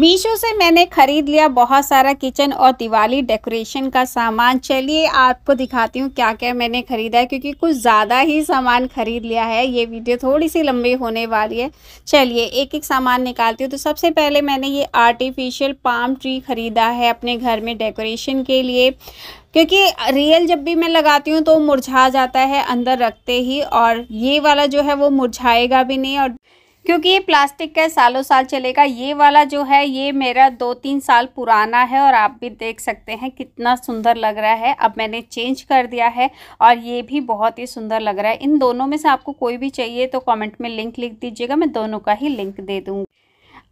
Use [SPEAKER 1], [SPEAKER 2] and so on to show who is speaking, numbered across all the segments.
[SPEAKER 1] मीशो से मैंने ख़रीद लिया बहुत सारा किचन और दिवाली डेकोरेशन का सामान चलिए आपको दिखाती हूँ क्या क्या मैंने ख़रीदा है क्योंकि कुछ ज़्यादा ही सामान ख़रीद लिया है ये वीडियो थोड़ी सी लंबी होने वाली है चलिए एक एक सामान निकालती हूँ तो सबसे पहले मैंने ये आर्टिफिशियल पाम ट्री ख़रीदा है अपने घर में डेकोरेशन के लिए क्योंकि रियल जब भी मैं लगाती हूँ तो मुरझा जाता है अंदर रखते ही और ये वाला जो है वो मुरझाएगा भी नहीं और क्योंकि ये प्लास्टिक का सालों साल चलेगा ये वाला जो है ये मेरा दो तीन साल पुराना है और आप भी देख सकते हैं कितना सुंदर लग रहा है अब मैंने चेंज कर दिया है और ये भी बहुत ही सुंदर लग रहा है इन दोनों में से आपको कोई भी चाहिए तो कमेंट में लिंक लिख दीजिएगा मैं दोनों का ही लिंक दे दूँगी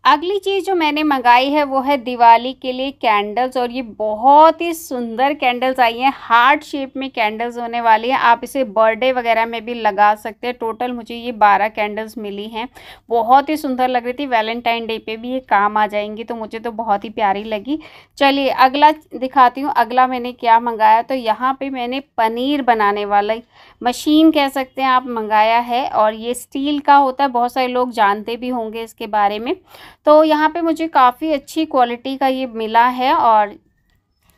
[SPEAKER 1] अगली चीज़ जो मैंने मंगाई है वो है दिवाली के लिए कैंडल्स और ये बहुत ही सुंदर कैंडल्स आई हैं हार्ट शेप में कैंडल्स होने वाली हैं आप इसे बर्थडे वगैरह में भी लगा सकते हैं टोटल मुझे ये बारह कैंडल्स मिली हैं बहुत ही सुंदर लग रही थी वैलेंटाइन डे पे भी ये काम आ जाएंगी तो मुझे तो बहुत ही प्यारी लगी चलिए अगला दिखाती हूँ अगला मैंने क्या मंगाया तो यहाँ पर मैंने पनीर बनाने वाला मशीन कह सकते हैं आप मंगाया है और ये स्टील का होता है बहुत सारे लोग जानते भी होंगे इसके बारे में तो यहाँ पे मुझे काफ़ी अच्छी क्वालिटी का ये मिला है और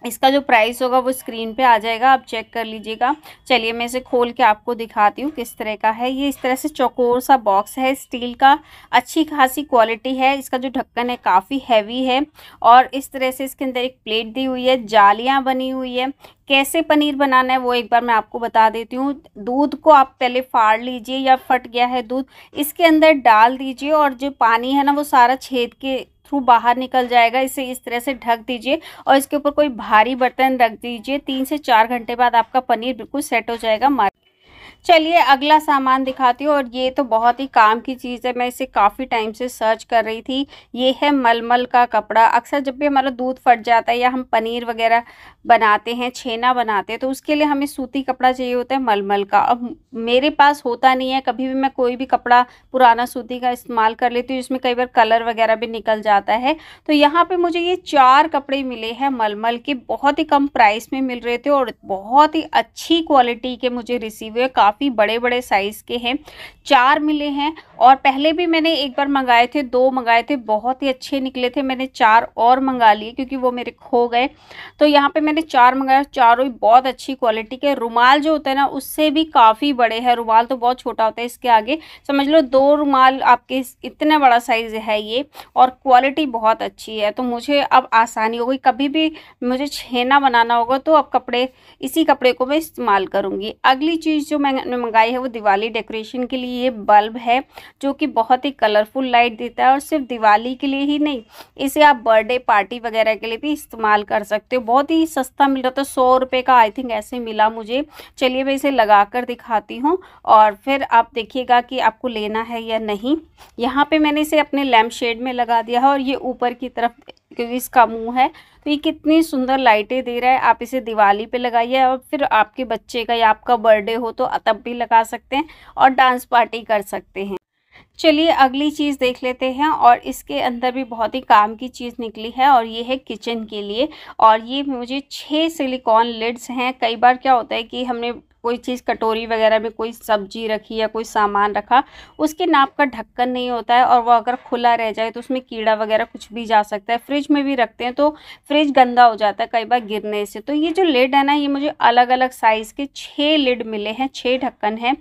[SPEAKER 1] इसका जो प्राइस होगा वो स्क्रीन पे आ जाएगा आप चेक कर लीजिएगा चलिए मैं इसे खोल के आपको दिखाती हूँ किस तरह का है ये इस तरह से चौकोर सा बॉक्स है स्टील का अच्छी खासी क्वालिटी है इसका जो ढक्कन है काफ़ी हैवी है और इस तरह से इसके अंदर एक प्लेट दी हुई है जालियाँ बनी हुई है कैसे पनीर बनाना है वो एक बार मैं आपको बता देती हूँ दूध को आप पहले फाड़ लीजिए या फट गया है दूध इसके अंदर डाल दीजिए और जो पानी है ना वो सारा छेद के थ्रू बाहर निकल जाएगा इसे इस तरह से ढक दीजिए और इसके ऊपर कोई भारी बर्तन रख दीजिए तीन से चार घंटे बाद आपका पनीर बिल्कुल सेट हो जाएगा मार्केट चलिए अगला सामान दिखाती हूँ और ये तो बहुत ही काम की चीज़ है मैं इसे काफ़ी टाइम से सर्च कर रही थी ये है मलमल का कपड़ा अक्सर जब भी हमारा दूध फट जाता है या हम पनीर वगैरह बनाते हैं छेना बनाते हैं तो उसके लिए हमें सूती कपड़ा चाहिए होता है मलमल का अब मेरे पास होता नहीं है कभी भी मैं कोई भी कपड़ा पुराना सूती का इस्तेमाल कर लेती हूँ जिसमें कई बार कलर वगैरह भी निकल जाता है तो यहाँ पर मुझे ये चार कपड़े मिले हैं मलमल के बहुत ही कम प्राइस में मिल रहे थे और बहुत ही अच्छी क्वालिटी के मुझे रिसीव हुए काफ़ी बड़े बड़े साइज़ के हैं चार मिले हैं और पहले भी मैंने एक बार मंगाए थे दो मंगाए थे बहुत ही अच्छे निकले थे मैंने चार और मंगा लिए क्योंकि वो मेरे खो गए तो यहाँ पे मैंने चार मंगाए चारों ही बहुत अच्छी क्वालिटी के रुमाल जो होता है ना उससे भी काफ़ी बड़े हैं रुमाल तो बहुत छोटा होता है इसके आगे समझ लो दो रुमाल आपके इतना बड़ा साइज़ है ये और क्वालिटी बहुत अच्छी है तो मुझे अब आसानी हो गई कभी भी मुझे छेना बनाना होगा तो अब कपड़े इसी कपड़े को मैं इस्तेमाल करूँगी अगली चीज़ जो मैं मैंने मंगाई है वो दिवाली डेकोरेशन के लिए ये बल्ब है जो कि बहुत ही कलरफुल लाइट देता है और सिर्फ दिवाली के लिए ही नहीं इसे आप बर्थडे पार्टी वगैरह के लिए भी इस्तेमाल कर सकते हो बहुत ही सस्ता मिल रहा था सौ रुपये का आई थिंक ऐसे मिला मुझे चलिए मैं इसे लगा कर दिखाती हूँ और फिर आप देखिएगा कि आपको लेना है या नहीं यहाँ पर मैंने इसे अपने लैम्प शेड में लगा दिया है और ये ऊपर की तरफ क्योंकि इसका मुंह है तो ये कितनी सुंदर लाइटें दे रहा है आप इसे दिवाली पे लगाइए और फिर आपके बच्चे का या आपका बर्थडे हो तो तब भी लगा सकते हैं और डांस पार्टी कर सकते हैं चलिए अगली चीज़ देख लेते हैं और इसके अंदर भी बहुत ही काम की चीज़ निकली है और ये है किचन के लिए और ये मुझे छः सिलिकॉन लिड्स हैं कई बार क्या होता है कि हमने कोई चीज़ कटोरी वगैरह में कोई सब्जी रखी या कोई सामान रखा उसके नाप का ढक्कन नहीं होता है और वो अगर खुला रह जाए तो उसमें कीड़ा वगैरह कुछ भी जा सकता है फ्रिज में भी रखते हैं तो फ्रिज गंदा हो जाता है कई बार गिरने से तो ये जो लिड है ना ये मुझे अलग अलग साइज़ के छः लिड मिले हैं छः ढक्कन हैं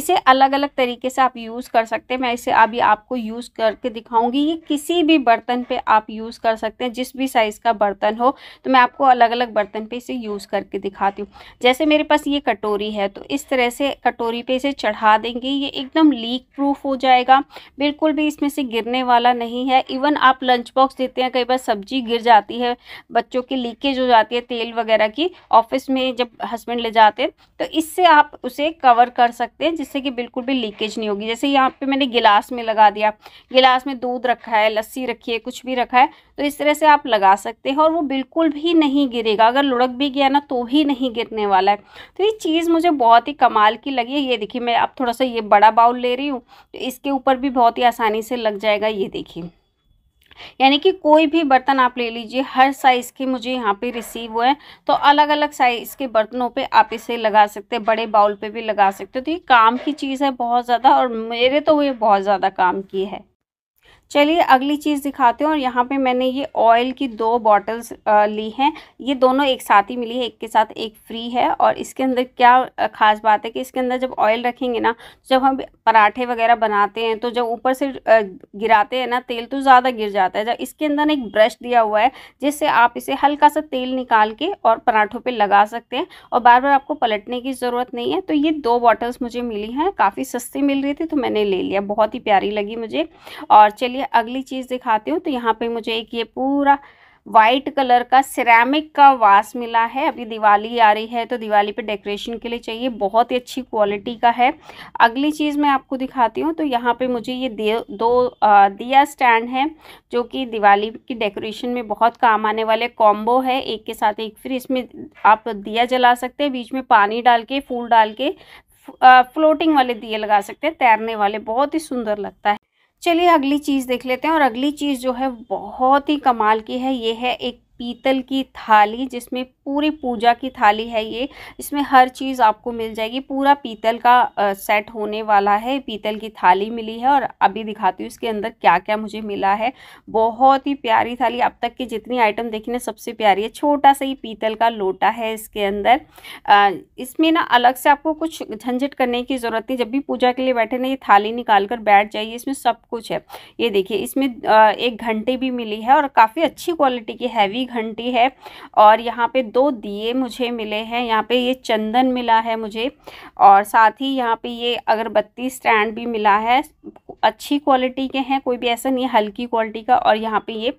[SPEAKER 1] इसे अलग अलग तरीके से आप यूज़ कर सकते हैं मैं इसे अभी आपको यूज़ करके दिखाऊंगी ये किसी भी बर्तन पर आप यूज़ कर सकते हैं जिस भी साइज़ का बर्तन हो तो मैं आपको अलग अलग बर्तन पर इसे यूज़ करके दिखाती हूँ जैसे मेरे पास ये कटोरी कटोरी है तो इस तरह से कटोरी पे इसे चढ़ा देंगे ये एकदम लीक प्रूफ हो जाएगा बिल्कुल भी इसमें से गिरने वाला नहीं है इवन आप लंच बॉक्स देते हैं कई बार सब्जी गिर जाती है बच्चों की लीकेज हो जाती है तेल वगैरह की ऑफिस में जब हस्बैंड ले जाते हैं तो इससे आप उसे कवर कर सकते हैं जिससे कि बिल्कुल भी लीकेज नहीं होगी जैसे यहाँ पर मैंने गिलास में लगा दिया गिलास में दूध रखा है लस्सी रखी है कुछ भी रखा है तो इस तरह से आप लगा सकते हैं और वो बिल्कुल भी नहीं गिरेगा अगर लुढ़क भी गया ना तो भी नहीं गिरने वाला है तो ये चीज़ चीज़ मुझे बहुत ही कमाल की लगी है ये देखिए मैं अब थोड़ा सा ये बड़ा बाउल ले रही हूँ तो इसके ऊपर भी बहुत ही आसानी से लग जाएगा ये देखिए यानी कि कोई भी बर्तन आप ले लीजिए हर साइज़ के मुझे यहाँ पे रिसीव हुए हैं तो अलग अलग साइज़ के बर्तनों पे आप इसे लगा सकते हैं बड़े बाउल पे भी लगा सकते हो तो ये काम की चीज़ है बहुत ज़्यादा और मेरे तो ये बहुत ज़्यादा काम की है चलिए अगली चीज़ दिखाते हैं और यहाँ पे मैंने ये ऑयल की दो बॉटल्स ली हैं ये दोनों एक साथ ही मिली है एक के साथ एक फ्री है और इसके अंदर क्या ख़ास बात है कि इसके अंदर जब ऑयल रखेंगे ना जब हम पराठे वगैरह बनाते हैं तो जब ऊपर से गिराते हैं ना तेल तो ज़्यादा गिर जाता है जब इसके अंदर एक ब्रश दिया हुआ है जिससे आप इसे हल्का सा तेल निकाल के और पराठों पर लगा सकते हैं और बार बार आपको पलटने की ज़रूरत नहीं है तो ये दो बॉटल्स मुझे मिली हैं काफ़ी सस्ती मिल रही थी तो मैंने ले लिया बहुत ही प्यारी लगी मुझे और चलिए लिए अगली चीज़ दिखाती हूँ तो यहाँ पे मुझे एक ये पूरा वाइट कलर का सिरेमिक का वास मिला है अभी दिवाली आ रही है तो दिवाली पे डेकोरेशन के लिए चाहिए बहुत ही अच्छी क्वालिटी का है अगली चीज़ मैं आपको दिखाती हूँ तो यहाँ पे मुझे ये दो दिया स्टैंड है जो कि दिवाली की डेकोरेशन में बहुत काम आने वाले कॉम्बो है एक के साथ एक फिर इसमें आप दिया जला सकते हैं बीच में पानी डाल के फूल डाल के फ्लोटिंग वाले दिए लगा सकते हैं तैरने वाले बहुत ही सुंदर लगता है चलिए अगली चीज़ देख लेते हैं और अगली चीज़ जो है बहुत ही कमाल की है ये है एक पीतल की थाली जिसमें पूरी पूजा की थाली है ये इसमें हर चीज़ आपको मिल जाएगी पूरा पीतल का आ, सेट होने वाला है पीतल की थाली मिली है और अभी दिखाती हूँ इसके अंदर क्या क्या मुझे मिला है बहुत ही प्यारी थाली अब तक की जितनी आइटम देखी ना सबसे प्यारी है छोटा सा ही पीतल का लोटा है इसके अंदर आ, इसमें ना अलग से आपको कुछ झंझट करने की ज़रूरत नहीं जब भी पूजा के लिए बैठे ना ये थाली निकाल कर बैठ जाइए इसमें सब कुछ है ये देखिए इसमें एक घंटे भी मिली है और काफ़ी अच्छी क्वालिटी की हैवी घंटी है और यहाँ पे दो दिए मुझे मिले हैं यहाँ पे ये चंदन मिला है मुझे और साथ ही यहाँ पे ये अगरबत्ती स्टैंड भी मिला है अच्छी क्वालिटी के हैं कोई भी ऐसा नहीं है हल्की क्वालिटी का और यहाँ पे ये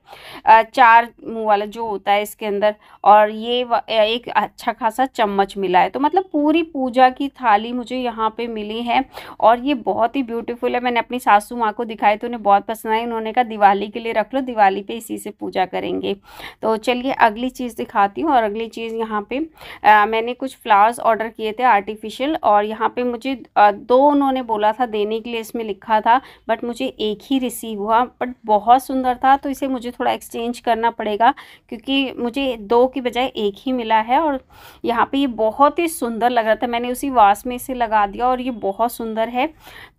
[SPEAKER 1] चार मुँह वाला जो होता है इसके अंदर और ये एक अच्छा खासा चम्मच मिला है तो मतलब पूरी पूजा की थाली मुझे यहाँ पे मिली है और ये बहुत ही ब्यूटीफुल है मैंने अपनी सासू माँ को दिखाई तो उन्हें बहुत पसंद आई उन्होंने कहा दिवाली के लिए रख लो दिवाली पे इसी से पूजा करेंगे तो चलिए अगली चीज़ दिखाती हूँ और अगली चीज़ यहाँ पे आ, मैंने कुछ फ्लावर्स ऑर्डर किए थे आर्टिफिशियल और यहाँ पे मुझे आ, दो उन्होंने बोला था देने के लिए इसमें लिखा था बट मुझे एक ही रिसीव हुआ बट बहुत सुंदर था तो इसे मुझे थोड़ा एक्सचेंज करना पड़ेगा क्योंकि मुझे दो की बजाय एक ही मिला है और यहाँ पर ये बहुत ही सुंदर लग रहा था मैंने उसी वास में इसे लगा दिया और ये बहुत सुंदर है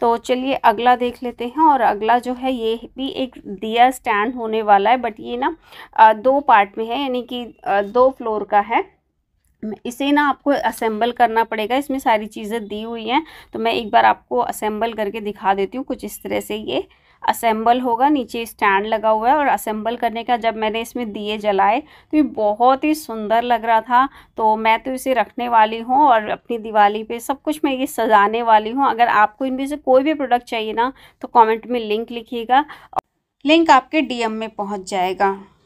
[SPEAKER 1] तो चलिए अगला देख लेते हैं और अगला जो है ये भी एक दिया स्टैंड होने वाला है बट ये ना दो पार्ट फ्लैट में है यानी कि दो फ्लोर का है इसे ना आपको असेंबल करना पड़ेगा इसमें सारी चीज़ें दी हुई हैं तो मैं एक बार आपको असेंबल करके दिखा देती हूँ कुछ इस तरह से ये असेंबल होगा नीचे स्टैंड लगा हुआ है और असेंबल करने का जब मैंने इसमें दिए जलाए तो ये बहुत ही सुंदर लग रहा था तो मैं तो इसे रखने वाली हूँ और अपनी दिवाली पे सब कुछ मैं ये सजाने वाली हूँ अगर आपको इनमें से कोई भी प्रोडक्ट चाहिए ना तो कमेंट में लिंक लिखिएगा लिंक आपके डीएम में पहुँच जाएगा